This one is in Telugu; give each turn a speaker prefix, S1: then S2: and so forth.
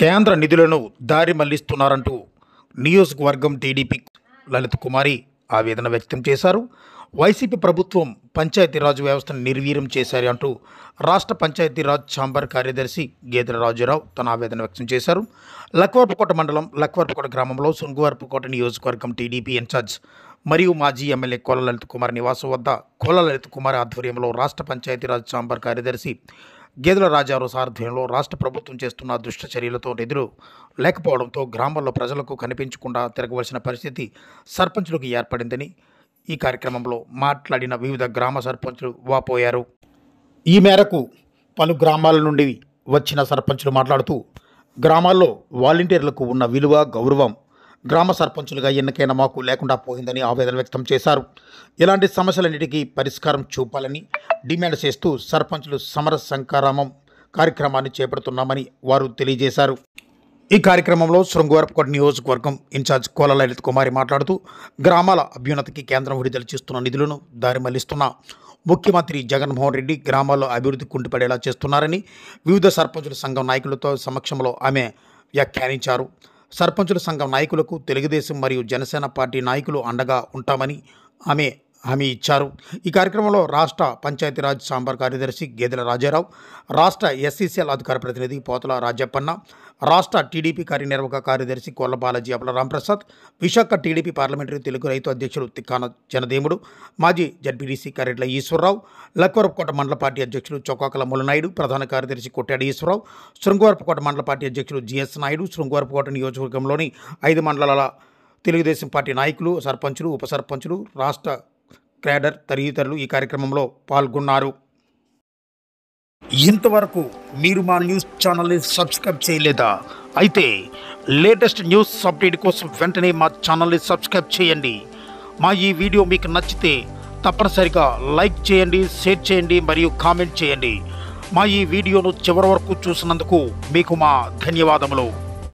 S1: కేంద్ర నిధులను దారి మళ్లిస్తున్నారంటూ నియోజకవర్గం టీడీపీ లలిత్ కుమారి ఆవేదన వ్యక్తం చేశారు వైసీపీ ప్రభుత్వం పంచాయతీరాజ్ వ్యవస్థను నిర్వీర్యం చేశారు అంటూ రాష్ట్ర పంచాయతీరాజ్ ఛాంబర్ కార్యదర్శి గేదెల రాజురావు తన ఆవేదన వ్యక్తం చేశారు లక్వర్పుకోట మండలం లక్వర్పుకోట గ్రామంలో సుంగువర్పుకోట నియోజకవర్గం టీడీపీ ఇన్ఛార్జ్ మరియు మాజీ ఎమ్మెల్యే కోల లలిత్ కుమార్ నివాసం వద్ద కోల లలిత్ కుమార్ ఆధ్వర్యంలో రాష్ట్ర పంచాయతీరాజ్ ఛాంబర్ కార్యదర్శి గేదెల రాజారు సారథ్యంలో రాష్ట్ర ప్రభుత్వం చేస్తున్న దుష్ట చర్యలతో నిధులు లేకపోవడంతో గ్రామాల్లో ప్రజలకు కనిపించకుండా తిరగవలసిన పరిస్థితి సర్పంచులకు ఏర్పడిందని ఈ కార్యక్రమంలో మాట్లాడిన వివిధ గ్రామ సర్పంచులు వాపోయారు ఈ మేరకు పలు గ్రామాల నుండి వచ్చిన సర్పంచులు మాట్లాడుతూ గ్రామాల్లో వాలంటీర్లకు ఉన్న విలువ గౌరవం గ్రామ సర్పంచులుగా ఎన్నికైన మాకు లేకుండా పోయిందని ఆవేదన వ్యక్తం చేశారు ఇలాంటి సమస్యలన్నిటికీ పరిష్కారం చూపాలని డిమాండ్ చేస్తూ సర్పంచులు సమర సంకారామం కార్యక్రమాన్ని చేపడుతున్నామని వారు తెలియజేశారు ఈ కార్యక్రమంలో శృంగవరపకోట నియోజకవర్గం ఇన్ఛార్జ్ కోల లలిత్ కుమారి మాట్లాడుతూ గ్రామాల అభ్యున్నతికి కేంద్రం విడుదల చేస్తున్న నిధులను దారి మళ్లిస్తున్న ముఖ్యమంత్రి జగన్మోహన్ రెడ్డి గ్రామాల్లో అభివృద్ధి కుంటుపడేలా చేస్తున్నారని వివిధ సర్పంచుల సంఘం నాయకులతో సమక్షంలో ఆమె వ్యాఖ్యానించారు సర్పంచుల సంఘం నాయకులకు తెలుగుదేశం మరియు జనసేన పార్టీ నాయకులు అండగా ఉంటామని ఆమె హామీ ఇచ్చారు ఈ కార్యక్రమంలో రాష్ట్ర పంచాయతీరాజ్ సాంబార్ కార్యదర్శి గేదెల రాజారావు రాష్ట్ర ఎస్సీసీఎల్ అధికార ప్రతినిధి పోతల రాజప్పన్న రాష్ట్ర టీడీపీ కార్యనిర్వాహక కార్యదర్శి కొల్లబాలాజీ అపల రాంప్రసాద్ విశాఖ టీడీపీ పార్లమెంటరీ తెలుగు రైతు అధ్యక్షుడు తిక్కాన జనదేముడు మాజీ జడ్పీడీసీ కరెట్ల ఈశ్వరరావు లక్వరపుకోట మండల పార్టీ అధ్యక్షుడు చొక్కాకల ములనాయుడు ప్రధాన కార్యదర్శి కొట్టాడి ఈశ్వరరావు శృంగవరపుకోట మండల పార్టీ అధ్యక్షుడు జిఎస్ నాయుడు శృంగవరపుకోట నియోజకవర్గంలోని ఐదు మండలాల తెలుగుదేశం పార్టీ నాయకులు సర్పంచులు ఉప సర్పంచులు రాష్ట్ర క్యాడర్ తదితరులు ఈ కార్యక్రమంలో పాల్గొన్నారు ఇంతవరకు మీరు మా న్యూస్ ఛానల్ని సబ్స్క్రైబ్ చేయలేదా అయితే లేటెస్ట్ న్యూస్ అప్డేట్ కోసం వెంటనే మా ఛానల్ని సబ్స్క్రైబ్ చేయండి మా ఈ వీడియో మీకు నచ్చితే తప్పనిసరిగా లైక్ చేయండి షేర్ చేయండి మరియు కామెంట్ చేయండి మా ఈ వీడియోను చివరి వరకు చూసినందుకు మీకు మా ధన్యవాదములు